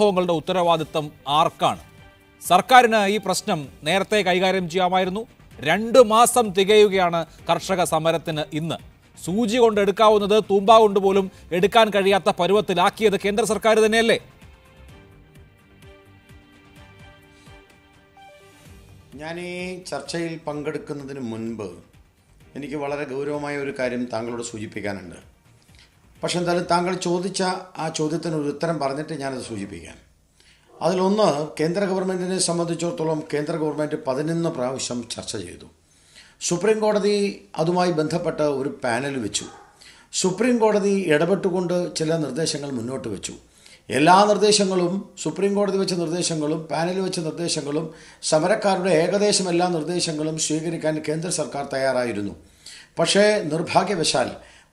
സംഭവങ്ങളുടെ ഉത്തരവാദിത്തം ആർക്കാണ് സർക്കാരിന് ഈ പ്രശ്നം നേരത്തെ കൈകാര്യം ചെയ്യാമായിരുന്നു രണ്ട് മാസം തികയുകയാണ് കർഷക സമരത്തിന് ഇന്ന് സൂചി കൊണ്ട് എടുക്കാവുന്നത് തൂമ്പ കൊണ്ട് പോലും എടുക്കാൻ കഴിയാത്ത പരുവത്തിലാക്കിയത് കേന്ദ്ര സർക്കാർ തന്നെയല്ലേ ഞാൻ ഈ ചർച്ചയിൽ പങ്കെടുക്കുന്നതിന് മുൻപ് എനിക്ക് വളരെ ഗൗരവമായ ഒരു കാര്യം താങ്കളോട് സൂചിപ്പിക്കാനുണ്ട് പക്ഷെ എന്തായാലും താങ്കൾ ചോദിച്ച ആ ചോദ്യത്തിന് ഒരു ഉത്തരം പറഞ്ഞിട്ട് ഞാനത് സൂചിപ്പിക്കാം അതിലൊന്ന് കേന്ദ്ര ഗവൺമെൻറ്റിനെ സംബന്ധിച്ചിടത്തോളം കേന്ദ്ര ഗവൺമെൻറ് പതിനൊന്ന് പ്രാവശ്യം ചർച്ച ചെയ്തു സുപ്രീം കോടതി അതുമായി ബന്ധപ്പെട്ട ഒരു പാനൽ വെച്ചു സുപ്രീം കോടതി ഇടപെട്ടുകൊണ്ട് ചില നിർദ്ദേശങ്ങൾ മുന്നോട്ട് വെച്ചു എല്ലാ നിർദ്ദേശങ്ങളും സുപ്രീം കോടതി വെച്ച നിർദ്ദേശങ്ങളും പാനൽ വെച്ച നിർദ്ദേശങ്ങളും സമരക്കാരുടെ ഏകദേശം എല്ലാ നിർദ്ദേശങ്ങളും സ്വീകരിക്കാൻ കേന്ദ്ര സർക്കാർ തയ്യാറായിരുന്നു പക്ഷേ നിർഭാഗ്യവശാൽ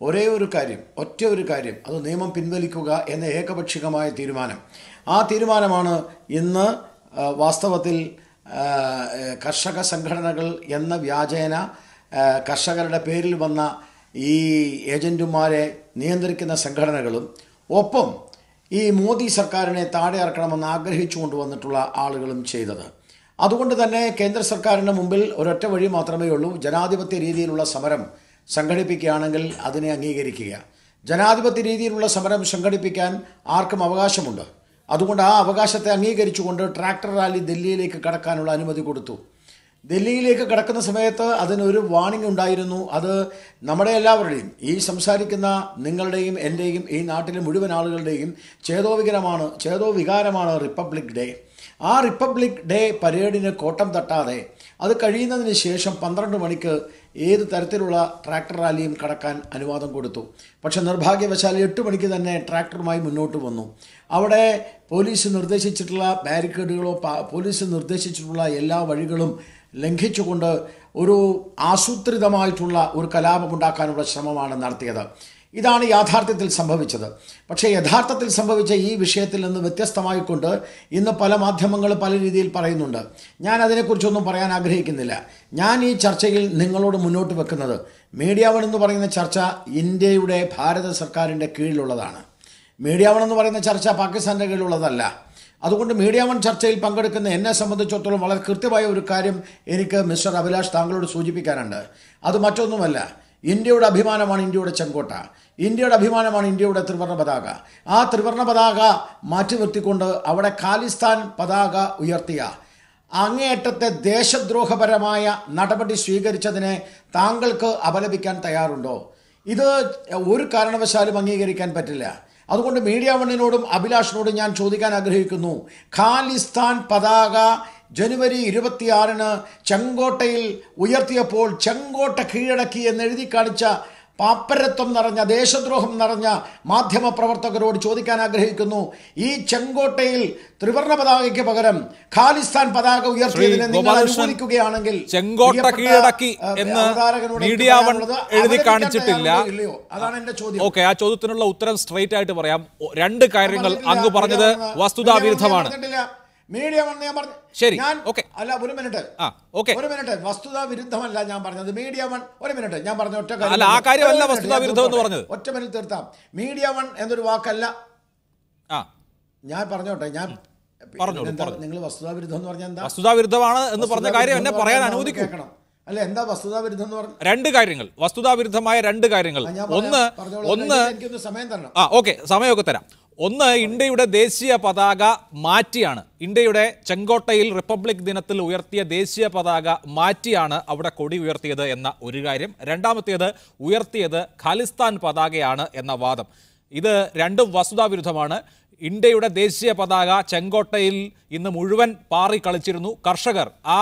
ഒരേ ഒരു കാര്യം ഒറ്റ ഒരു കാര്യം അത് നിയമം പിൻവലിക്കുക എന്ന ഏകപക്ഷികമായ തീരുമാനം ആ തീരുമാനമാണ് ഇന്ന് വാസ്തവത്തിൽ കർഷക സംഘടനകൾ എന്ന വ്യാജേന കർഷകരുടെ പേരിൽ വന്ന ഈ ഏജൻറ്റുമാരെ നിയന്ത്രിക്കുന്ന സംഘടനകളും ഒപ്പം ഈ മോദി സർക്കാരിനെ താഴെ ഇറക്കണമെന്ന് ആഗ്രഹിച്ചു കൊണ്ടുവന്നിട്ടുള്ള ആളുകളും ചെയ്തത് അതുകൊണ്ട് തന്നെ കേന്ദ്ര സർക്കാരിന് മുമ്പിൽ ഒരൊറ്റ വഴി മാത്രമേ ഉള്ളൂ ജനാധിപത്യ രീതിയിലുള്ള സമരം സംഘടിപ്പിക്കുകയാണെങ്കിൽ അതിനെ അംഗീകരിക്കുക ജനാധിപത്യ രീതിയിലുള്ള സമരം സംഘടിപ്പിക്കാൻ ആർക്കും അവകാശമുണ്ട് അതുകൊണ്ട് ആ അവകാശത്തെ അംഗീകരിച്ചുകൊണ്ട് ട്രാക്ടർ റാലി ഡൽഹിയിലേക്ക് കടക്കാനുള്ള അനുമതി കൊടുത്തു ഡൽഹിയിലേക്ക് കടക്കുന്ന സമയത്ത് അതിനൊരു വാണിംഗ് ഉണ്ടായിരുന്നു അത് നമ്മുടെ എല്ലാവരുടെയും ഈ സംസാരിക്കുന്ന നിങ്ങളുടെയും എൻ്റെയും ഈ നാട്ടിലെ മുഴുവൻ ആളുകളുടെയും ചേതോവികരമാണ് ചേതോ വികാരമാണ് റിപ്പബ്ലിക് ഡേ ആ റിപ്പബ്ലിക് ഡേ പരേഡിന് കോട്ടം തട്ടാതെ അത് കഴിയുന്നതിന് ശേഷം പന്ത്രണ്ട് മണിക്ക് ഏത് തരത്തിലുള്ള ട്രാക്ടർ റാലിയും കടക്കാൻ അനുവാദം കൊടുത്തു പക്ഷേ നിർഭാഗ്യവശാൽ എട്ട് മണിക്ക് തന്നെ ട്രാക്ടറുമായി മുന്നോട്ട് വന്നു അവിടെ പോലീസ് നിർദ്ദേശിച്ചിട്ടുള്ള ബാരിക്കേഡുകളോ പോലീസ് നിർദ്ദേശിച്ചിട്ടുള്ള എല്ലാ വഴികളും ലംഘിച്ചുകൊണ്ട് ഒരു ആസൂത്രിതമായിട്ടുള്ള ഒരു കലാപമുണ്ടാക്കാനുള്ള ശ്രമമാണ് നടത്തിയത് ഇതാണ് യാഥാർത്ഥ്യത്തിൽ സംഭവിച്ചത് പക്ഷേ യഥാർത്ഥത്തിൽ സംഭവിച്ച ഈ വിഷയത്തിൽ നിന്ന് വ്യത്യസ്തമായിക്കൊണ്ട് ഇന്ന് പല മാധ്യമങ്ങൾ പല രീതിയിൽ പറയുന്നുണ്ട് ഞാൻ അതിനെക്കുറിച്ചൊന്നും പറയാൻ ആഗ്രഹിക്കുന്നില്ല ഞാൻ ഈ ചർച്ചയിൽ നിങ്ങളോട് മുന്നോട്ട് വെക്കുന്നത് മീഡിയ വൺ എന്ന് പറയുന്ന ചർച്ച ഇന്ത്യയുടെ ഭാരത സർക്കാരിൻ്റെ കീഴിലുള്ളതാണ് മീഡിയ വൺ എന്ന് പറയുന്ന ചർച്ച പാകിസ്ഥാൻ്റെ കീഴിലുള്ളതല്ല അതുകൊണ്ട് മീഡിയ വൺ ചർച്ചയിൽ പങ്കെടുക്കുന്ന എന്നെ സംബന്ധിച്ചിടത്തോളം വളരെ കൃത്യമായ ഒരു കാര്യം എനിക്ക് മിസ്റ്റർ അഭിലാഷ് താങ്കളോട് സൂചിപ്പിക്കാനുണ്ട് അത് മറ്റൊന്നുമല്ല ഇന്ത്യയുടെ അഭിമാനമാണ് ഇന്ത്യയുടെ ചെങ്കോട്ട ഇന്ത്യയുടെ അഭിമാനമാണ് ഇന്ത്യയുടെ ത്രിവർണ്ണ പതാക ആ ത്രിവർണ്ണ പതാക മാറ്റി നിർത്തിക്കൊണ്ട് അവിടെ ഖാലിസ്ഥാൻ പതാക ഉയർത്തിയ അങ്ങേയറ്റത്തെ ദേശദ്രോഹപരമായ നടപടി സ്വീകരിച്ചതിനെ താങ്കൾക്ക് അപലപിക്കാൻ തയ്യാറുണ്ടോ ഇത് ഒരു കാരണവശാലും അംഗീകരിക്കാൻ പറ്റില്ല അതുകൊണ്ട് മീഡിയ വണ്ണിനോടും അഭിലാഷിനോടും ഞാൻ ചോദിക്കാൻ ആഗ്രഹിക്കുന്നു ഖാലിസ്ഥാൻ പതാക ജനുവരി ഇരുപത്തിയാറിന് ചെങ്കോട്ടയിൽ ഉയർത്തിയപ്പോൾ ചെങ്കോട്ട കീഴടക്കി എന്നെഴുതി കാണിച്ച പാപ്പരത്വം നിറഞ്ഞ ദേശദ്രോഹം നിറഞ്ഞ മാധ്യമ പ്രവർത്തകരോട് ചോദിക്കാൻ ആഗ്രഹിക്കുന്നു ഈ ചെങ്കോട്ടയിൽ ത്രിവർണ പതാകയ്ക്ക് പകരം ഖാലിസ്ഥാൻ പതാക ഉയർത്തിയതിനെ നിങ്ങൾ ചെങ്കോട്ട കീഴടക്കി എന്ന് എഴുതി കാണിച്ചിട്ടില്ല അതാണ് എന്റെ ചോദ്യം ഓക്കെ ആ ചോദ്യത്തിനുള്ള ഉത്തരം സ്ട്രൈറ്റ് ആയിട്ട് പറയാം രണ്ട് കാര്യങ്ങൾ അങ്ങ് പറഞ്ഞത് വസ്തുതാവിരുദ്ധമാണ് മീഡിയ വന്ന് ഞാൻ പറഞ്ഞു ശരി ഞാൻ അല്ല ഒരു മിനിറ്റ് ആ ഒരു മിനിറ്റ് വസ്തുതാ വിരുദ്ധമല്ല ഞാൻ പറഞ്ഞത് മീഡിയ വൺ ഒരു മിനിറ്റ് ഞാൻ പറഞ്ഞ ഒറ്റ കാര്യം അല്ല ആ എന്ന് പറഞ്ഞു ഒറ്റ മിനിറ്റ് തീർത്താം മീഡിയ വൺ എന്നൊരു വാക്കല്ല ഞാൻ പറഞ്ഞോട്ടെ ഞാൻ നിങ്ങൾ വസ്തുതാ വിരുദ്ധം എന്ന് പറഞ്ഞാൽ എന്താ വസ്തുതാ വിരുദ്ധമാണ് എന്ന് പറഞ്ഞ കാര്യം എന്നെ പറയാൻ അനുവദിക്കണം അല്ല എന്താ വസ്തുതാ വിരുദ്ധം എന്ന് പറഞ്ഞു രണ്ട് കാര്യങ്ങൾ വസ്തുതാ വിരുദ്ധമായ രണ്ട് കാര്യങ്ങൾ ഒന്ന് ഒന്ന് എനിക്കൊന്ന് സമയം തരണം ആ ഓക്കെ സമയമൊക്കെ തരാം ഒന്ന് ഇന്ത്യയുടെ ദേശീയ പതാക മാറ്റിയാണ് ഇന്ത്യയുടെ ചെങ്കോട്ടയിൽ റിപ്പബ്ലിക് ദിനത്തിൽ ഉയർത്തിയ ദേശീയ പതാക മാറ്റിയാണ് അവിടെ കൊടി ഉയർത്തിയത് എന്ന ഒരു കാര്യം രണ്ടാമത്തേത് ഉയർത്തിയത് ഖാലിസ്ഥാൻ പതാകയാണ് എന്ന വാദം ഇത് രണ്ടും വസ്തുതാവിരുദ്ധമാണ് ഇന്ത്യയുടെ ദേശീയ പതാക ചെങ്കോട്ടയിൽ ഇന്ന് മുഴുവൻ പാറി കളിച്ചിരുന്നു കർഷകർ ആ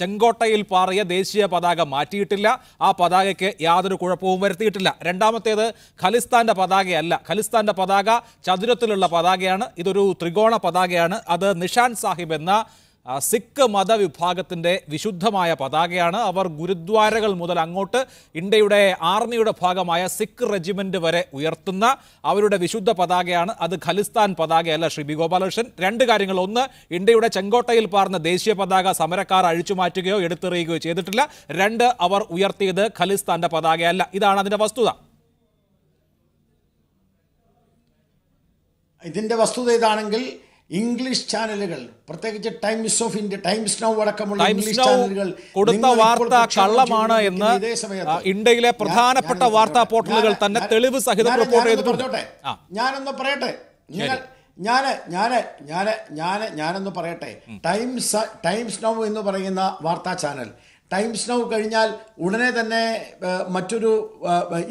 ചെങ്കോട്ടയിൽ പാറിയ ദേശീയ പതാക മാറ്റിയിട്ടില്ല ആ പതാകയ്ക്ക് യാതൊരു കുഴപ്പവും വരുത്തിയിട്ടില്ല രണ്ടാമത്തേത് ഖലിസ്ഥാന്റെ പതാകയല്ല ഖലിസ്ഥാന്റെ പതാക ചതുരത്തിലുള്ള പതാകയാണ് ഇതൊരു ത്രികോണ പതാകയാണ് അത് നിഷാൻ സാഹിബ് എന്ന സിഖ് മതവിഭാഗത്തിൻ്റെ വിശുദ്ധമായ പതാകയാണ് അവർ ഗുരുദ്വാരകൾ മുതൽ അങ്ങോട്ട് ഇന്ത്യയുടെ ആർമിയുടെ ഭാഗമായ സിഖ് റെജിമെൻ്റ് വരെ ഉയർത്തുന്ന അവരുടെ വിശുദ്ധ പതാകയാണ് അത് ഖലിസ്ഥാൻ പതാകയല്ല ശ്രീ ബി രണ്ട് കാര്യങ്ങൾ ഒന്ന് ഇന്ത്യയുടെ ചെങ്കോട്ടയിൽ പാർന്ന ദേശീയ പതാക സമരക്കാർ അഴിച്ചു മാറ്റുകയോ എടുത്തെറിയുകയോ ചെയ്തിട്ടില്ല രണ്ട് അവർ ഉയർത്തിയത് ഖലിസ്ഥാൻ്റെ പതാകയല്ല ഇതാണ് അതിൻ്റെ വസ്തുത ഇതിൻ്റെ വസ്തുത ഇതാണെങ്കിൽ ഇംഗ്ലീഷ് ചാനലുകൾ പ്രത്യേകിച്ച് Times of India Times now അടക്കമുള്ള ഇംഗ്ലീഷ് ചാനലുകൾ കൊടുത്ത വാർത്ത കള്ളമാണ് എന്ന് ഇന്ത്യയിലെ പ്രധാനപ്പെട്ട വാർത്താ പോർട്ടലുകൾ തന്നെ തെളിവ് സഹിതം റിപ്പോർട്ട് ചെയ്തിട്ടുണ്ട് ഞാനൊന്ന് പറയട്ടെ നിങ്ങൾ ഞാന് ഞാന് ഞാന് ഞാന് ഞാനൊന്ന് പറയട്ടെ ടൈംസ് ടൈംസ് നൗ എന്ന് പറയുന്ന വാർത്താ ചാനൽ ടൈംസ് നൗ കഴിഞ്ഞാൽ ഉടനെ തന്നെ മറ്റൊരു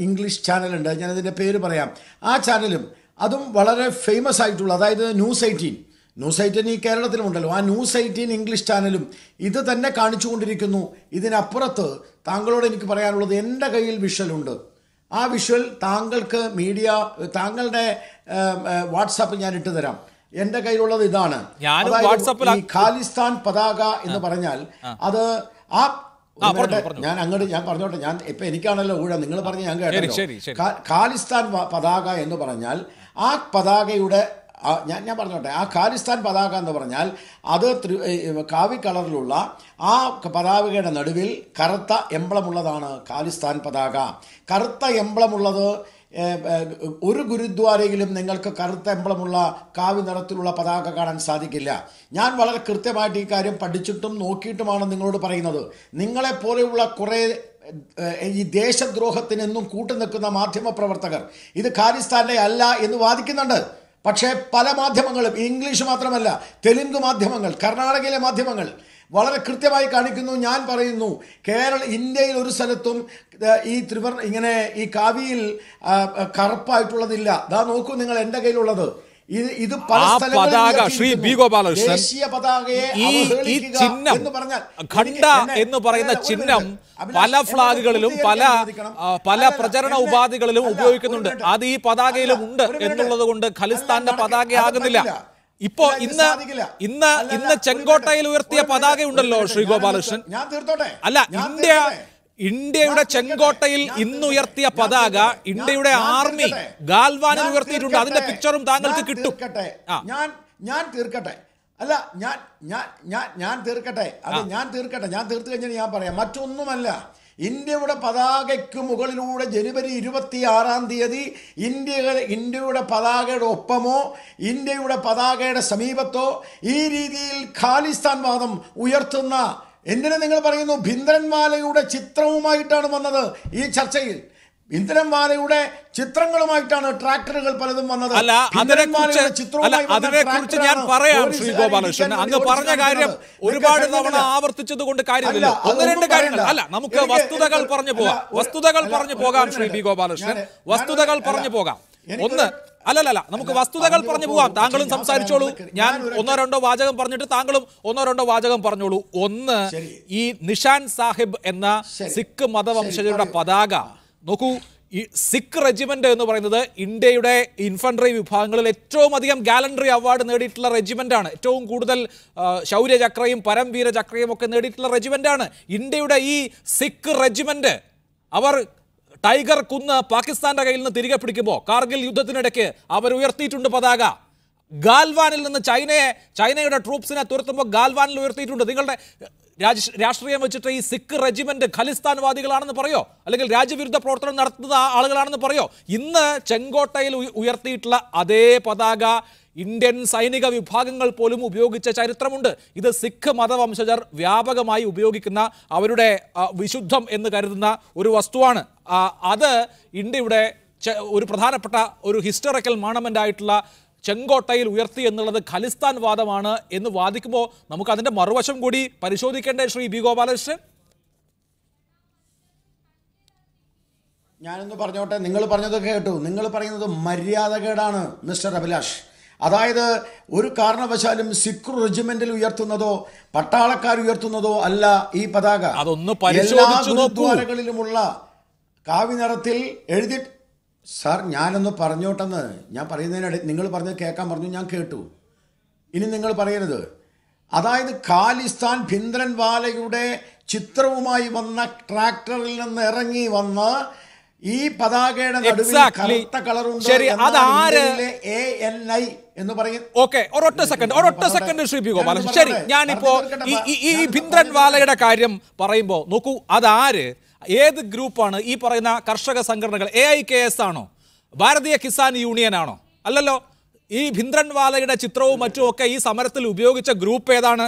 ഇംഗ്ലീഷ് ചാനലുണ്ട് ഞാനതിൻ്റെ പേര് പറയാം ആ ചാനലും അതും വളരെ ഫേമസ് ആയിട്ടുള്ള അതായത് ന്യൂസ് എയ്റ്റീൻ ന്യൂസ് എയ്റ്റീൻ ഈ കേരളത്തിലുമുണ്ടല്ലോ ആ ന്യൂസ് എയ്റ്റീൻ ഇംഗ്ലീഷ് ചാനലും ഇത് തന്നെ കാണിച്ചുകൊണ്ടിരിക്കുന്നു ഇതിനപ്പുറത്ത് താങ്കളോട് എനിക്ക് പറയാനുള്ളത് എൻ്റെ കയ്യിൽ വിഷ്വലുണ്ട് ആ വിഷ്വൽ താങ്കൾക്ക് മീഡിയ താങ്കളുടെ വാട്സാപ്പ് ഞാൻ ഇട്ട് തരാം എൻ്റെ കയ്യിലുള്ളത് ഇതാണ് ഈ ഖാലിസ്ഥാൻ പതാക എന്ന് പറഞ്ഞാൽ അത് ആ ഞാൻ അങ്ങോട്ട് ഞാൻ പറഞ്ഞോട്ടെ ഞാൻ ഇപ്പൊ എനിക്കാണല്ലോ ഊഴം നിങ്ങൾ പറഞ്ഞ് ഞാൻ കേട്ടോ ഖാലിസ്ഥാൻ പതാക എന്ന് പറഞ്ഞാൽ ആ പതാകയുടെ ഞാൻ ഞാൻ പറഞ്ഞോട്ടെ ആ ഖാലിസ്ഥാൻ പതാക എന്ന് പറഞ്ഞാൽ അത് കാവി കളറിലുള്ള ആ പതാകയുടെ നടുവിൽ കറുത്ത എംബ്ലമുള്ളതാണ് ഖാലിസ്ഥാൻ പതാക കറുത്ത എംബ്ലമുള്ളത് ഒരു ഗുരുദ്വാരയിലും നിങ്ങൾക്ക് കറുത്ത എംബ്ലമുള്ള കാവി നിറത്തിലുള്ള പതാക കാണാൻ സാധിക്കില്ല ഞാൻ വളരെ കൃത്യമായിട്ട് ഈ കാര്യം പഠിച്ചിട്ടും നോക്കിയിട്ടുമാണ് നിങ്ങളോട് പറയുന്നത് നിങ്ങളെപ്പോലെയുള്ള കുറേ ഈ ദേശദ്രോഹത്തിനെന്നും കൂട്ടുനിൽക്കുന്ന മാധ്യമപ്രവർത്തകർ ഇത് ഖാലിസ്ഥാൻ്റെ അല്ല എന്ന് വാദിക്കുന്നുണ്ട് പക്ഷേ പല മാധ്യമങ്ങളും ഇംഗ്ലീഷ് മാത്രമല്ല തെലുങ്ക് മാധ്യമങ്ങൾ കർണാടകയിലെ മാധ്യമങ്ങൾ വളരെ കൃത്യമായി കാണിക്കുന്നു ഞാൻ പറയുന്നു കേരള ഇന്ത്യയിൽ ഒരു സ്ഥലത്തും ഈ ത്രിവർ ഇങ്ങനെ ഈ കാവിയിൽ കറുപ്പായിട്ടുള്ളതില്ല ദാ നോക്കൂ നിങ്ങൾ എൻ്റെ കയ്യിലുള്ളത് ഇത് ഇത് പതാക ശ്രീ ബി ഗോപാലകൃഷ്ണൻ ഈ ഈ ചിഹ്നം ഖണ്ഡ എന്ന് പറയുന്ന ചിഹ്നം പല ഫ്ലാഗുകളിലും പല പല പ്രചരണ ഉപാധികളിലും ഉപയോഗിക്കുന്നുണ്ട് അത് ഈ പതാകയിലും ഉണ്ട് എന്നുള്ളത് കൊണ്ട് ഖലിസ്ഥാന്റെ പതാകയാകുന്നില്ല ഇപ്പോ ഇന്ന് ഇന്ന് ഇന്ന് ചെങ്കോട്ടയിൽ ഉയർത്തിയ പതാകയുണ്ടല്ലോ ശ്രീ ഗോപാലകൃഷ്ണൻ അല്ല ഇന്ത്യ ഇന്ത്യയുടെ ചെങ്കോട്ടയിൽ ഇന്നുയർത്തിയ പതാക ഇന്ത്യയുടെ ആർമി ഗാൽവാനിൽ ഉയർത്തിയിട്ടുണ്ട് അതിന്റെ പിക്ചറും താങ്കൾക്ക് കിട്ടും ഞാൻ ഞാൻ തീർക്കട്ടെ അല്ല ഞാൻ ഞാൻ ഞാൻ ഞാൻ തീർക്കട്ടെ അത് ഞാൻ തീർക്കട്ടെ ഞാൻ തീർത്തു കഴിഞ്ഞാൽ ഞാൻ പറയാം മറ്റൊന്നുമല്ല ഇന്ത്യയുടെ പതാകയ്ക്ക് മുകളിലൂടെ ജനുവരി ഇരുപത്തി ആറാം തീയതി ഇന്ത്യയുടെ ഇന്ത്യയുടെ പതാകയുടെ ഒപ്പമോ ഇന്ത്യയുടെ പതാകയുടെ സമീപത്തോ ഈ രീതിയിൽ ഖാലിസ്ഥാൻ വാദം ഉയർത്തുന്ന എന്തിനു നിങ്ങൾ പറയുന്നു ഭിന്ദ്രൻവാലയുടെ ചിത്രവുമായിട്ടാണ് വന്നത് ഈ ചർച്ചയിൽ ഇന്ദ്രൻവാലയുടെ ചിത്രങ്ങളുമായിട്ടാണ് ട്രാക്ടറുകൾ പലതും വന്നത് അല്ല അതിനെക്കുറിച്ച് ഞാൻ പറയാം ശ്രീ ഗോപാലകൃഷ്ണൻ അങ്ങ് പറഞ്ഞ കാര്യം ഒരുപാട് തവണ ആവർത്തിച്ചത് കൊണ്ട് കാര്യമില്ല ഒന്ന് രണ്ട് കാര്യങ്ങൾ അല്ല നമുക്ക് വസ്തുതകൾ പറഞ്ഞു പോകാം വസ്തുതകൾ പറഞ്ഞു പോകാം ശ്രീ പി ഗോപാലകൃഷ്ണൻ വസ്തുതകൾ പറഞ്ഞു പോകാം ഒന്ന് അല്ലല്ല നമുക്ക് വസ്തുതകൾ പറഞ്ഞു പോവാം താങ്കളും സംസാരിച്ചോളൂ ഞാൻ ഒന്നോ രണ്ടോ വാചകം പറഞ്ഞിട്ട് താങ്കളും ഒന്നോ രണ്ടോ വാചകം പറഞ്ഞോളൂ ഒന്ന് ഈ നിഷാൻ സാഹിബ് എന്ന സിഖ് മതവംശജരുടെ പതാക നോക്കൂ ഈ സിഖ് റെജിമെന്റ് എന്ന് പറയുന്നത് ഇന്ത്യയുടെ ഇൻഫൻട്രി വിഭാഗങ്ങളിൽ ഏറ്റവും അധികം ഗാലൻട്രി അവാർഡ് നേടിയിട്ടുള്ള റെജിമെന്റ് ആണ് ഏറ്റവും കൂടുതൽ ശൗര്യചക്രയും പരംവീര ചക്രയും ഒക്കെ നേടിയിട്ടുള്ള റെജിമെന്റ് ആണ് ഇന്ത്യയുടെ ഈ സിഖ് റെജിമെന്റ് അവർ ടൈഗർ കുന്ന് പാകിസ്ഥാന്റെ കയ്യിൽ നിന്ന് തിരികെ പിടിക്കുമ്പോൾ കാർഗിൽ യുദ്ധത്തിനിടയ്ക്ക് അവർ ഉയർത്തിയിട്ടുണ്ട് പതാക ഗാൽവാനിൽ നിന്ന് ചൈനയെ ചൈനയുടെ ട്രൂപ്സിനെ തുരത്തുമ്പോൾ ഗാൽവാനിൽ ഉയർത്തിയിട്ടുണ്ട് നിങ്ങളുടെ രാഷ്ട്രീയം വെച്ചിട്ട് ഈ സിഖ് റെജിമെന്റ് ഖലിസ്ഥാൻവാദികളാണെന്ന് പറയോ അല്ലെങ്കിൽ രാജ്യവിരുദ്ധ പ്രവർത്തനം നടത്തുന്ന ആളുകളാണെന്ന് പറയോ ഇന്ന് ചെങ്കോട്ടയിൽ ഉയർത്തിയിട്ടുള്ള അതേ പതാക ഇന്ത്യൻ സൈനിക വിഭാഗങ്ങൾ പോലും ഉപയോഗിച്ച ചരിത്രമുണ്ട് ഇത് സിഖ് മതവംശജർ വ്യാപകമായി ഉപയോഗിക്കുന്ന അവരുടെ വിശുദ്ധം എന്ന് കരുതുന്ന ഒരു വസ്തുവാണ് അത് ഇന്ത്യയുടെ ഒരു പ്രധാനപ്പെട്ട ഒരു ഹിസ്റ്ററിക്കൽ മാണമെൻ്റ് ആയിട്ടുള്ള ചെങ്കോട്ടയിൽ ഉയർത്തി എന്നുള്ളത് ഖലിസ്ഥാൻ വാദമാണ് എന്ന് വാദിക്കുമ്പോൾ നമുക്ക് അതിൻ്റെ മറുവശം കൂടി പരിശോധിക്കേണ്ടേ ശ്രീ ബി ഗോപാലകൃഷ്ണൻ ഞാനൊന്ന് പറഞ്ഞോട്ടെ നിങ്ങൾ പറഞ്ഞതൊക്കെ കേട്ടു നിങ്ങൾ പറയുന്നത് മര്യാദകേടാണ് മിസ്റ്റർ അഭിലാഷ് അതായത് ഒരു കാരണവശാലും സിഖ് റെജിമെന്റിൽ ഉയർത്തുന്നതോ പട്ടാളക്കാർ ഉയർത്തുന്നതോ അല്ല ഈ പതാക അതൊന്ന് എല്ലാ ഗുരുദ്വാരകളിലുമുള്ള കാവി നിറത്തിൽ എഴുതി സാർ ഞാനൊന്ന് പറഞ്ഞോട്ടെന്ന് ഞാൻ പറയുന്നതിനിടെ നിങ്ങൾ പറഞ്ഞ് കേൾക്കാൻ പറഞ്ഞു ഞാൻ കേട്ടു ഇനി നിങ്ങൾ പറയരുത് അതായത് ഖാലിസ്ഥാൻ ഭിന്ദ്രൻവാലയുടെ ചിത്രവുമായി വന്ന ട്രാക്ടറിൽ നിന്ന് ഇറങ്ങി വന്ന് ഈ പതാകയുടെ നടുവിൽ കളറുണ്ട് ശരി അതാര് എ എന്ന് ഓക്കെ ഒരൊറ്റ സെക്കൻഡ് ഒരൊറ്റ സെക്കൻഡ് ശ്രീ പി ഗോപാലൻ ശരി ഞാനിപ്പോ ഈ ഭിന്ദ്രൻ വാലയുടെ കാര്യം പറയുമ്പോ നോക്കൂ അതാര് ഏത് ഗ്രൂപ്പാണ് ഈ പറയുന്ന കർഷക സംഘടനകൾ എ ഐ കെ എസ് ആണോ ഭാരതീയ കിസാൻ യൂണിയൻ ആണോ അല്ലല്ലോ ഈ ഭിന്ദ്രൻവാലയുടെ ചിത്രവും ഒക്കെ ഈ സമരത്തിൽ ഉപയോഗിച്ച ഗ്രൂപ്പ് ഏതാണ്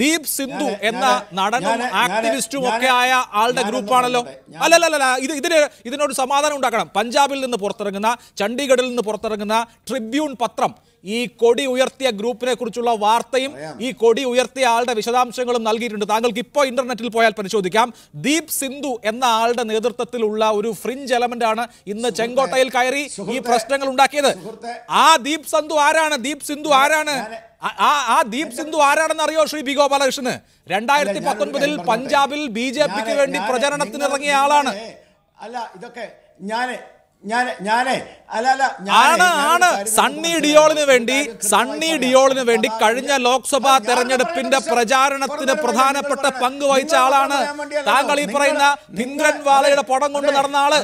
ദീപ് സിന്ധു എന്ന നടനും ആക്ടിവിസ്റ്റും ഒക്കെ ആയ ആളുടെ ഗ്രൂപ്പാണല്ലോ അല്ലല്ലല്ല ഇത് ഇതിന് ഇതിനൊരു സമാധാനം ഉണ്ടാക്കണം പഞ്ചാബിൽ നിന്ന് പുറത്തിറങ്ങുന്ന ചണ്ഡീഗഡിൽ നിന്ന് പുറത്തിറങ്ങുന്ന ട്രിബ്യൂൺ പത്രം ഈ കൊടി ഉയർത്തിയ ഗ്രൂപ്പിനെ കുറിച്ചുള്ള വാർത്തയും ഈ കൊടി ഉയർത്തിയ ആളുടെ വിശദാംശങ്ങളും നൽകിയിട്ടുണ്ട് താങ്കൾക്ക് ഇപ്പോൾ ഇന്റർനെറ്റിൽ പോയാൽ പരിശോധിക്കാം ദീപ് സിന്ധു എന്ന ആളുടെ നേതൃത്വത്തിലുള്ള ഒരു ഫ്രിഞ്ച് എലമെന്റ് ആണ് ഇന്ന് ചെങ്കോട്ടയിൽ കയറി ഈ പ്രശ്നങ്ങൾ ഉണ്ടാക്കിയത് ആ ദീപ് സിന്ധു ആരാണ് ദീപ് സിന്ധു ആരാണ് ആ ദീപ് സിന്ധു ആരാണെന്ന് അറിയോ ശ്രീ ബി ഗോപാലകൃഷ്ണന് രണ്ടായിരത്തി പത്തൊൻപതിൽ പഞ്ചാബിൽ ബി ജെ പിക്ക് വേണ്ടി പ്രചരണത്തിന് ഇറങ്ങിയ ആളാണ് അല്ല ഇതൊക്കെ ഞാനേ ആണ് സണ്ണി ഡിയോളിന് വേണ്ടി സണ്ണി ഡിയോളിന് വേണ്ടി കഴിഞ്ഞ ലോക്സഭാ തെരഞ്ഞെടുപ്പിന്റെ പ്രചാരണത്തിന് പ്രധാനപ്പെട്ട പങ്ക് വഹിച്ച ആളാണ് താങ്കൾ ഈ പറയുന്ന ഭിന്ദ്രൻ വാലയുടെ പടം കൊണ്ട് നടന്ന ആള്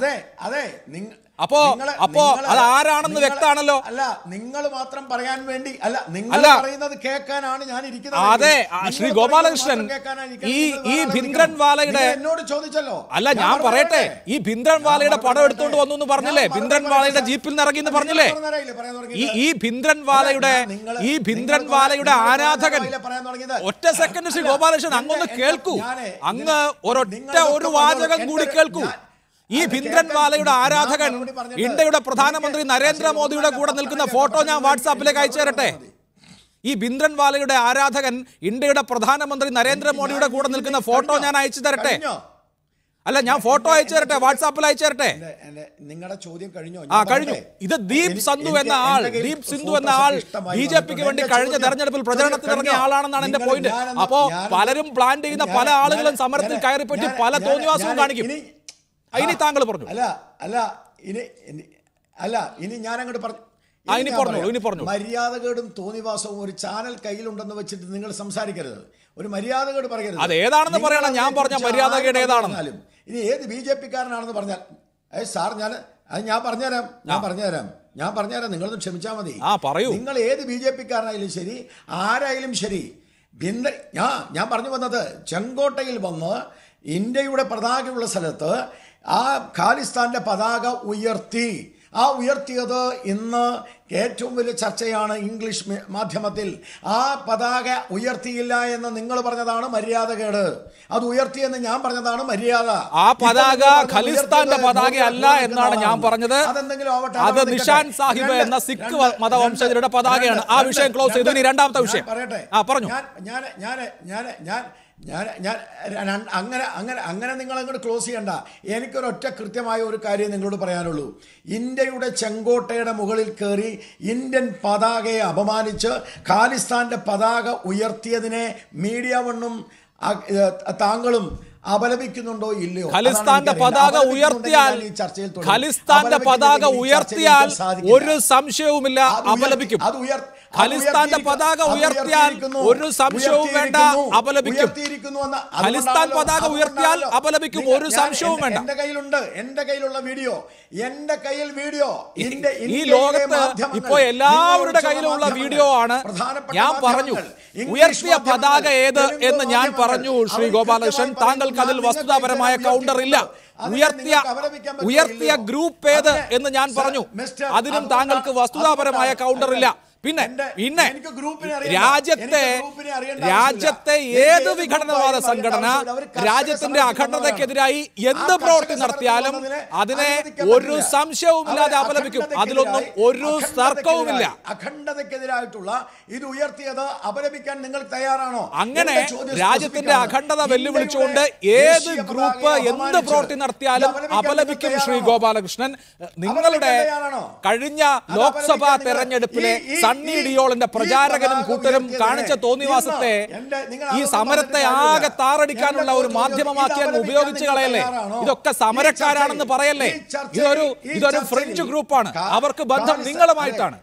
അതെ നിങ്ങൾ അപ്പോ അപ്പോ അത് ആരാണെന്ന് വ്യക്തമാണല്ലോ അല്ല നിങ്ങൾ മാത്രം പറയാൻ വേണ്ടി അല്ല നിങ്ങൾ പറയുന്നത് കേൾക്കാനാണ് ഞാൻ ഇരിക്കുന്നത് അതെ ശ്രീ ഗോപാലകൃഷ്ണൻ ഈ ഈ ഭിന്ദ്രൻ വാലയുടെ എന്നോട് ചോദിച്ചല്ലോ അല്ല ഞാൻ പറയട്ടെ ഈ ഭിന്ദ്രൻ വാലയുടെ പടം എടുത്തുകൊണ്ട് വന്നു എന്ന് പറഞ്ഞില്ലേ ഭിന്ദ്രൻ വാലയുടെ ജീപ്പിൽ നിന്ന് ഇറങ്ങി എന്ന് പറഞ്ഞില്ലേ ഈ ഈ ഭിന്ദ്രൻ വാലയുടെ ഈ ഭിന്ദ്രൻ വാലയുടെ ആരാധകൻ ഒറ്റ സെക്കൻഡ് ശ്രീ ഗോപാലകൃഷ്ണൻ അങ്ങൊന്ന് കേൾക്കൂ അങ്ങ് ഒരൊറ്റ ഒരു വാചകം കൂടി കേൾക്കൂ ഈ ഭിന്ദ്രൻവാലയുടെ ആരാധകൻ ഇന്ത്യയുടെ പ്രധാനമന്ത്രി നരേന്ദ്രമോദിയുടെ കൂടെ നിൽക്കുന്ന ഫോട്ടോ ഞാൻ വാട്സാപ്പിലേക്ക് അയച്ചു തരട്ടെ ഈ ബിന്ദ്രൻവാലയുടെ ആരാധകൻ ഇന്ത്യയുടെ പ്രധാനമന്ത്രി നരേന്ദ്രമോദിയുടെ കൂടെ നിൽക്കുന്ന ഫോട്ടോ ഞാൻ അയച്ചു തരട്ടെ അല്ല ഞാൻ ഫോട്ടോ അയച്ചു തരട്ടെ വാട്സാപ്പിൽ അയച്ചു തരട്ടെ നിങ്ങളുടെ ചോദ്യം കഴിഞ്ഞു ആ കഴിഞ്ഞു ഇത് ദീപ് സന്ധു എന്ന ആൾ ദീപ് സിന്ധു എന്ന ആൾ ബി ജെ പിക്ക് വേണ്ടി കഴിഞ്ഞ തെരഞ്ഞെടുപ്പിൽ പ്രചരണത്തിൽ ഇറങ്ങിയ ആളാണെന്നാണ് എന്റെ പോയിന്റ് അപ്പോ പലരും പ്ലാൻ ചെയ്യുന്ന പല ആളുകളും സമരത്തിൽ കയറിപ്പറ്റി പല തോന്നിവാസവും കാണിക്കും അതിന് താങ്കൾ പറഞ്ഞു അല്ല അല്ല ഇനി അല്ല ഇനി ഞാൻ അങ്ങോട്ട് പറഞ്ഞു മര്യാദകേടും തോന്നിവാസവും ഒരു ചാനൽ കയ്യിലുണ്ടെന്ന് വെച്ചിട്ട് നിങ്ങൾ സംസാരിക്കരുത് ഒരു മര്യാദകേട് പറയരുത് അത് ഏതാണെന്ന് പറയണം ഞാൻ പറഞ്ഞ മര്യാദകേട് ഏതാണെന്നാലും ഇനി ഏത് ബി ജെ പിക്കാരനാണെന്ന് പറഞ്ഞാൽ ഏ സാർ ഞാൻ അത് ഞാൻ പറഞ്ഞുതരാം ഞാൻ പറഞ്ഞുതരാം ഞാൻ പറഞ്ഞുതരാം നിങ്ങളൊന്ന് ക്ഷമിച്ചാൽ മതി പറയൂ നിങ്ങൾ ഏത് ബി ജെ പിക്കാരനായാലും ശരി ആരായാലും ശരി ഭിന്ന ഞാൻ ഞാൻ പറഞ്ഞു വന്നത് ചെങ്കോട്ടയിൽ വന്ന് ഇന്ത്യയുടെ പതാകയുള്ള സ്ഥലത്ത് ആ ഖാലിസ്ഥാന്റെ പതാക ഉയർത്തി ആ ഉയർത്തിയത് ഇന്ന് ഏറ്റവും വലിയ ചർച്ചയാണ് ഇംഗ്ലീഷ് മാധ്യമത്തിൽ ആ പതാക ഉയർത്തിയില്ല എന്ന് നിങ്ങൾ പറഞ്ഞതാണ് മര്യാദ കേട് അത് ഉയർത്തിയെന്ന് ഞാൻ പറഞ്ഞതാണ് മര്യാദ ആ പതാക ഖലിസ്ഥാന്റെ പതാക അല്ല എന്നാണ് ഞാൻ പറഞ്ഞത് അത് നിഷാൻ സാഹിബ് എന്ന സിഖ് മതവംശജരുടെ പതാകയാണ് ആ വിഷയം ക്ലോസ് ചെയ്തു ഇനി രണ്ടാമത്തെ വിഷയം പറയട്ടെ ആ പറഞ്ഞു ഞാൻ ഞാൻ ഞാൻ ഞാൻ ഞാൻ ഞാൻ ഞാൻ അങ്ങനെ അങ്ങനെ അങ്ങനെ നിങ്ങൾ അങ്ങോട്ട് ക്ലോസ് ചെയ്യണ്ട എനിക്കൊരൊറ്റ കൃത്യമായ ഒരു കാര്യം നിങ്ങളോട് പറയാനുള്ളൂ ഇന്ത്യയുടെ ചെങ്കോട്ടയുടെ മുകളിൽ കയറി ഇന്ത്യൻ പതാകയെ അപമാനിച്ച് ഖാലിസ്ഥാൻ്റെ പതാക ഉയർത്തിയതിനെ മീഡിയ വണ്ണും താങ്കളും അപലപിക്കുന്നുണ്ടോ ഇല്ലയോ ഖലിസ്ഥാന്റെ പതാക ഉയർത്തിയാൽ ഖലിസ്ഥാന്റെ പതാക ഉയർത്തിയാൽ ഒരു സംശയവുമില്ല അപലപിക്കും അത് ഉയർ ഖലിസ്ഥാന്റെ പതാക ഉയർത്തിയാൽ ഒരു സംശയവും വേണ്ട അപലപിക്കും ഖലിസ്ഥാൻ പതാക ഉയർത്തിയാൽ അപലപിക്കും ഒരു സംശയവും വേണ്ട എന്റെ കയ്യിലുണ്ട് എന്റെ കയ്യിലുള്ള വീഡിയോ എന്റെ കയ്യിൽ വീഡിയോ ഈ ലോകത്ത് ഇപ്പോ എല്ലാവരുടെ കയ്യിലുള്ള വീഡിയോ ആണ് ഞാൻ പറഞ്ഞു ഉയർത്തിയ പതാക ഏത് എന്ന് ഞാൻ പറഞ്ഞു ശ്രീ ഗോപാലകൃഷ്ണൻ താങ്കൾക്ക് അതിൽ വസ്തുതാപരമായ കൗണ്ടർ ഇല്ല ഉയർത്തിയ ഉയർത്തിയ ഗ്രൂപ്പ് ഏത് എന്ന് ഞാൻ പറഞ്ഞു അതിനും താങ്കൾക്ക് വസ്തുതാപരമായ കൗണ്ടർ ഇല്ല പിന്നെ പിന്നെ രാജ്യത്തെ രാജ്യത്തെ ഏത് വിഘടനവാദ സംഘടന രാജ്യത്തിന്റെ അഖണ്ഡതയ്ക്കെതിരായി എന്ത് പ്രവൃത്തി നടത്തിയാലും അതിനെ ഒരു സംശയവുമില്ലാതെ അപലപിക്കും അതിലൊന്നും ഒരു തർക്കവുമില്ല അഖണ്ഡതയ്ക്കെതിരായിട്ടുള്ള ഇത് ഉയർത്തിയത് അപലപിക്കാൻ നിങ്ങൾ തയ്യാറാണോ അങ്ങനെ രാജ്യത്തിന്റെ അഖണ്ഡത വെല്ലുവിളിച്ചുകൊണ്ട് ഏത് ഗ്രൂപ്പ് എന്ത് പ്രവൃത്തി നടത്തിയാലും അപലപിക്കും ശ്രീ ഗോപാലകൃഷ്ണൻ നിങ്ങളുടെ കഴിഞ്ഞ ലോക്സഭാ തെരഞ്ഞെടുപ്പിലെ സണ്ണി പ്രചാരകനും കൂട്ടരും കാണിച്ച തോന്നിവാസത്തെ ഈ സമരത്തെ ആകെ താറടിക്കാനുള്ള ഒരു മാധ്യമമാക്കി അങ്ങ് ഉപയോഗിച്ച് കളയല്ലേ ഇതൊക്കെ സമരക്കാരാണെന്ന് പറയല്ലേ ഇതൊരു ഇതൊരു ഫ്രഞ്ച് ഗ്രൂപ്പാണ് അവർക്ക് ബന്ധം നിങ്ങളുമായിട്ടാണ്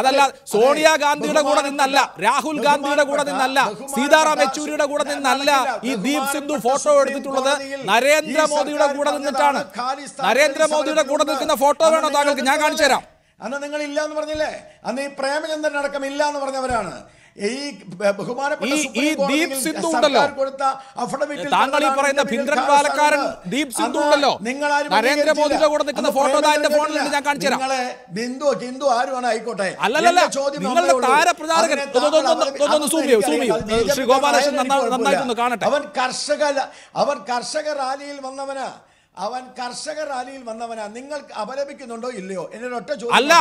അതല്ല സോണിയാഗാന്ധിയുടെ കൂടെ നിന്നല്ല രാഹുൽ ഗാന്ധിയുടെ കൂടെ നിന്നല്ല സീതാറാം യെച്ചൂരിയുടെ കൂടെ നിന്നല്ല ഈ ദീപ് സിന്ധു ഫോട്ടോ എടുത്തിട്ടുള്ളത് നരേന്ദ്രമോദിയുടെ കൂടെ നിന്നിട്ടാണ് നരേന്ദ്രമോദിയുടെ കൂടെ നിൽക്കുന്ന ഫോട്ടോ വേണോ താങ്കൾക്ക് ഞാൻ കാണിച്ചു തരാം അന്ന് നിങ്ങൾ ഇല്ല എന്ന് പറഞ്ഞില്ലേ അന്ന് ഈ പ്രേമചന്ദ്രൻ അടക്കം ഇല്ല എന്ന് പറഞ്ഞവരാണ് ഈ ബഹുമാനപ്പെട്ട കൊടുത്ത ദീപ് ഫോട്ടോ എന്റെ ഫോണിൽ ഞാൻ കാണിച്ചു തരാം അല്ലല്ല നിങ്ങളുടെ അവൻ കർഷക അവൻ കർഷക റാലിയിൽ വന്നവനാ അവൻ കർഷക റാലിയിൽ വന്നവനാ നിങ്ങൾ അപലപിക്കുന്നുണ്ടോ ഇല്ലയോ എന്നൊരൊറ്റ ചോദ്യം അല്ല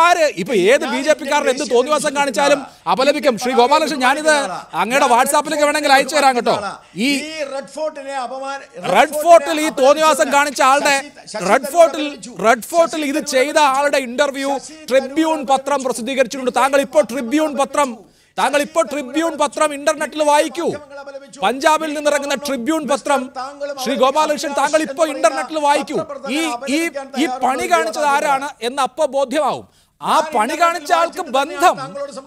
ആര് ഇപ്പൊ ഏത് ബി ജെ പിക്കാരൻ എന്ത് തോന്നിവാസം കാണിച്ചാലും അപലപിക്കും ശ്രീ ഗോപാലകൃഷ്ണൻ ഞാനിത് അങ്ങയുടെ വാട്സാപ്പിലേക്ക് വേണമെങ്കിൽ അയച്ചു തരാം കേട്ടോ ഈ റെഡ് ഫോർട്ടിനെ അപമാന റെഡ് ഫോർട്ടിൽ ഈ തോന്നിവാസം കാണിച്ച ആളുടെ റെഡ് ഫോർട്ടിൽ റെഡ് ഫോർട്ടിൽ ഇത് ചെയ്ത ആളുടെ ഇന്റർവ്യൂ ട്രിബ്യൂൺ പത്രം പ്രസിദ്ധീകരിച്ചിട്ടുണ്ട് താങ്കൾ ഇപ്പോൾ ട്രിബ്യൂൺ പത്രം താങ്കൾ ഇപ്പോൾ ട്രിബ്യൂൺ പത്രം ഇന്റർനെറ്റിൽ വായിക്കൂ പഞ്ചാബിൽ നിന്നിറങ്ങുന്ന ട്രിബ്യൂൺ പത്രം ശ്രീ ഗോപാലകൃഷ്ണൻ താങ്കൾ ഇപ്പോൾ ഇന്റർനെറ്റിൽ വായിക്കൂ ഈ ഈ ഈ പണി കാണിച്ചത് ആരാണ് എന്ന് അപ്പോൾ ബോധ്യമാവും ആ പണി കാണിച്ച ആൾക്ക് ബന്ധം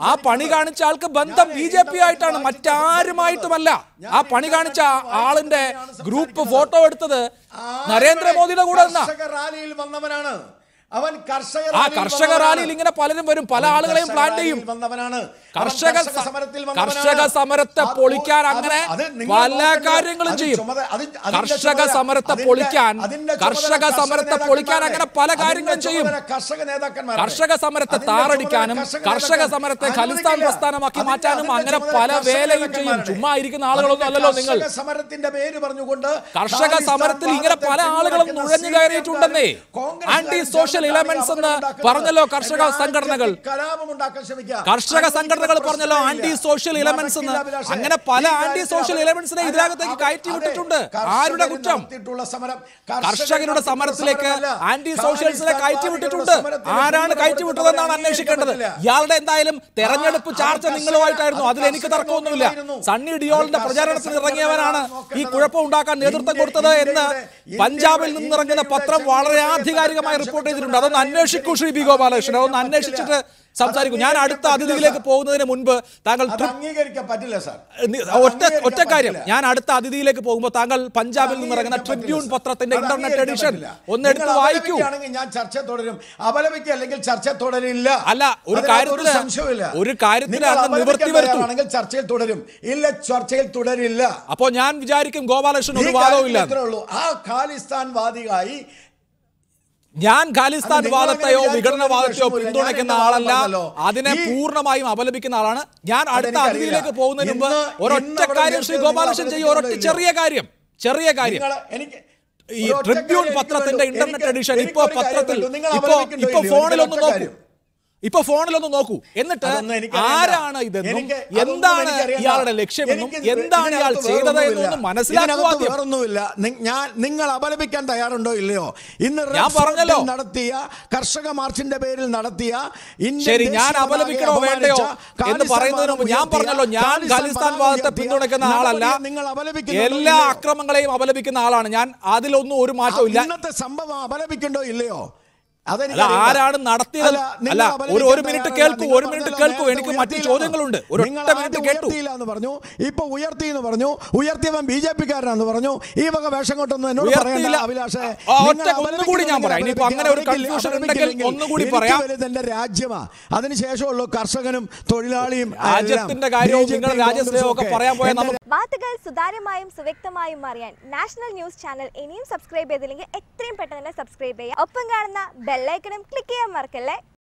ആ പണി കാണിച്ച ആൾക്ക് ബന്ധം ബി ജെ പി ആയിട്ടാണ് മറ്റാരുമായിട്ടുമല്ല ആ പണി കാണിച്ച ആളിന്റെ ഗ്രൂപ്പ് ഫോട്ടോ എടുത്തത് നരേന്ദ്രമോദിയുടെ കൂടെ വന്നവനാണ് അവൻ ആ കർഷക റാലിയിൽ ഇങ്ങനെ പലരും വരും പല ആളുകളെയും പ്ലാൻ ചെയ്യും കർഷക കർഷക സമരത്തെ പൊളിക്കാൻ അങ്ങനെ പല കാര്യങ്ങളും ചെയ്യും കർഷക സമരത്തെ പൊളിക്കാൻ കർഷക സമരത്തെ പൊളിക്കാൻ അങ്ങനെ പല കാര്യങ്ങളും ചെയ്യും കർഷക സമരത്തെ താറടിക്കാനും കർഷക സമരത്തെ ഖലിസ്ഥാൻ പ്രസ്ഥാനമാക്കി മാറ്റാനും അങ്ങനെ പല വേലയും ചെയ്യും ചുമ്മാ ഇരിക്കുന്ന ആളുകളൊന്നും അല്ലല്ലോ നിങ്ങൾ സമരത്തിന്റെ പേര് പറഞ്ഞുകൊണ്ട് കർഷക സമരത്തിൽ ഇങ്ങനെ പല ആളുകളും നുഴഞ്ഞു കയറിയിട്ടുണ്ടെന്നേ ആന്റി സോഷ്യൽ ഇലമെന്റ്സ് എന്ന് പറഞ്ഞല്ലോ കർഷക സംഘടനകൾ കർഷക സംഘടനകൾ പറഞ്ഞല്ലോ ആന്റി സോഷ്യൽ ഇലമെന്റ്സ് എന്ന് അങ്ങനെ പല ആന്റി സോഷ്യൽ ഇലമെന്റ്സിനെ ഇതിനകത്തേക്ക് കയറ്റി വിട്ടിട്ടുണ്ട് ആരുടെ കുറ്റം കർഷകരുടെ സമരത്തിലേക്ക് ആന്റി സോഷ്യൽസിനെ കയറ്റി വിട്ടിട്ടുണ്ട് ആരാണ് കയറ്റി വിട്ടതെന്നാണ് അന്വേഷിക്കേണ്ടത് ഇയാളുടെ എന്തായാലും തെരഞ്ഞെടുപ്പ് ചാർച്ച നിങ്ങളുമായിട്ടായിരുന്നു അതിൽ എനിക്ക് തർക്കമൊന്നുമില്ല സണ്ണി ഡിയോളിന്റെ പ്രചാരണത്തിന് ഇറങ്ങിയവനാണ് ഈ കുഴപ്പം ഉണ്ടാക്കാൻ നേതൃത്വം കൊടുത്തത് എന്ന് പഞ്ചാബിൽ നിന്നിറങ്ങുന്ന പത്രം വളരെ ആധികാരികമായി റിപ്പോർട്ട് ചെയ്തിട്ടുണ്ട് തയ്യാറായിട്ടുണ്ട് അതൊന്ന് അന്വേഷിക്കൂ ശ്രീ ബി ഗോപാലകൃഷ്ണൻ അതൊന്ന് അന്വേഷിച്ചിട്ട് സംസാരിക്കും ഞാൻ അടുത്ത അതിഥിയിലേക്ക് പോകുന്നതിന് മുൻപ് താങ്കൾ പറ്റില്ല ഒറ്റ ഒറ്റ കാര്യം ഞാൻ അടുത്ത അതിഥിയിലേക്ക് പോകുമ്പോൾ താങ്കൾ പഞ്ചാബിൽ നിന്ന് ഇറങ്ങുന്ന ട്രിബ്യൂൺ പത്രത്തിന്റെ ഇന്റർനെറ്റ് എഡിഷൻ ഒന്ന് എടുത്ത് വായിക്കൂ ഞാൻ ചർച്ച തുടരും അപലപിക്കുക അല്ലെങ്കിൽ ചർച്ച തുടരില്ല അല്ല ഒരു കാര്യത്തിൽ സംശയമില്ല ഒരു കാര്യത്തിൽ നിവൃത്തി വരുത്തുകയാണെങ്കിൽ ചർച്ചയിൽ തുടരും ഇല്ല ചർച്ചയിൽ തുടരില്ല അപ്പോ ഞാൻ വിചാരിക്കും ഗോപാലകൃഷ്ണൻ ഒരു വാദവും ഇല്ല ആ ഖാലിസ്ഥാൻ വാദികായി ഞാൻ ഖാലിസ്ഥാൻ വാദത്തെയോ വിഘടനവാദത്തെയോ പിന്തുണയ്ക്കുന്ന ആളല്ല അതിനെ പൂർണ്ണമായും അപലപിക്കുന്ന ആളാണ് ഞാൻ അടുത്ത അതിഥിയിലേക്ക് പോകുന്നതിന് മുമ്പ് ഒരൊറ്റ കാര്യം ശ്രീ ഗോപാലകൃഷ്ണൻ ചെയ്യും ഒരൊറ്റ ചെറിയ കാര്യം ചെറിയ കാര്യം ഈ ട്രിബ്യൂൺ പത്രത്തിന്റെ ഇന്റർനെറ്റ് എഡിഷൻ ഇപ്പോ പത്രത്തിൽ ഇപ്പോ ഇപ്പോ ഫോണിലൊന്നും നോക്കൂ ഇപ്പൊ ഫോണിലൊന്ന് നോക്കൂ എന്നിട്ട് ആരാണ് ഇതെന്നും എന്താണ് ഇയാളുടെ ലക്ഷ്യമെന്നും എന്താണ് ഇയാൾ ചെയ്തത് എന്നൊന്നും ഞാൻ നിങ്ങൾ അപലപിക്കാൻ തയ്യാറുണ്ടോ ഇല്ലയോ ഇന്ന് ഞാൻ പറഞ്ഞല്ലോ നടത്തിയ കർഷക മാർച്ചിന്റെ പേരിൽ നടത്തിയ ശരി ഞാൻ അപലപിക്കണോ വേണ്ടയോ എന്ന് പറയുന്നതിന് മുമ്പ് ഞാൻ പറഞ്ഞല്ലോ ഞാൻ ഖാലിസ്ഥാൻ വാദത്തെ പിന്തുണയ്ക്കുന്ന ആളല്ല നിങ്ങൾ എല്ലാ അക്രമങ്ങളെയും അപലപിക്കുന്ന ആളാണ് ഞാൻ അതിലൊന്നും ഒരു മാറ്റവും ഇല്ല ഇന്നത്തെ സംഭവം അപലപിക്കണ്ടോ ഇല്ലയോ ആരാണ് നടത്തിയത് അല്ല ഒരു ഒരു മിനിറ്റ് കേൾക്കൂ ഒരു മിനിറ്റ് കേൾക്കൂ എനിക്ക് മറ്റു ചോദ്യങ്ങളുണ്ട് ഒരു ഒറ്റ മിനിറ്റ് കേട്ടു എന്ന് പറഞ്ഞു ഇപ്പൊ ഉയർത്തി എന്ന് പറഞ്ഞു ഉയർത്തിയവൻ ബി ജെ പിക്കാരനാന്ന് പറഞ്ഞു ഈ വക വേഷം കൊണ്ടൊന്നും എന്നോട് പറയണ്ട അഭിലാഷേ ഒന്നുകൂടി ഞാൻ പറയാം ഇനിയിപ്പോ അങ്ങനെ ഒരു കൺഫ്യൂഷൻ ഉണ്ടെങ്കിൽ ഒന്നുകൂടി പറയാം എന്റെ രാജ്യമാ അതിനുശേഷമുള്ള കർഷകനും തൊഴിലാളിയും രാജ്യത്തിന്റെ കാര്യവും നിങ്ങൾ രാജ്യസ്നേഹമൊക്കെ പറയാൻ പോയാൽ വാർത്തകൾ സുതാര്യമായും സുവ്യക്തമായും അറിയാൻ നാഷണൽ ന്യൂസ് ചാനൽ ഇനിയും സബ്സ്ക്രൈബ് ചെയ്തില്ലെങ്കിൽ എത്രയും പെട്ടെന്ന് തന്നെ സബ്സ്ക്രൈബ് ചെയ്യുക ഒപ്പം കാണുന്ന ബെല്ലൈക്കണും ക്ലിക്ക് ചെയ്യാൻ മറക്കല്ലേ